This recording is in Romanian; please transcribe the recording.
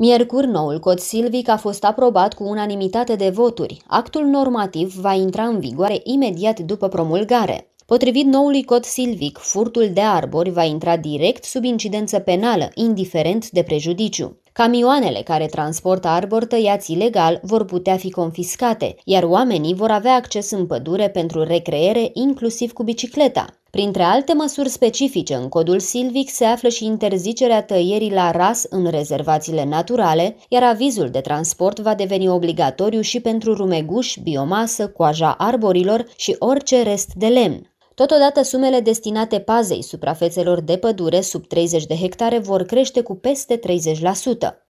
Miercuri, noul cod silvic a fost aprobat cu unanimitate de voturi. Actul normativ va intra în vigoare imediat după promulgare. Potrivit noului cod silvic, furtul de arbori va intra direct sub incidență penală, indiferent de prejudiciu. Camioanele care transportă arbori tăiați ilegal vor putea fi confiscate, iar oamenii vor avea acces în pădure pentru recreere, inclusiv cu bicicleta. Printre alte măsuri specifice în codul silvic se află și interzicerea tăierii la ras în rezervațiile naturale, iar avizul de transport va deveni obligatoriu și pentru rumeguș, biomasă, coaja arborilor și orice rest de lemn. Totodată, sumele destinate pazei suprafețelor de pădure sub 30 de hectare vor crește cu peste 30%.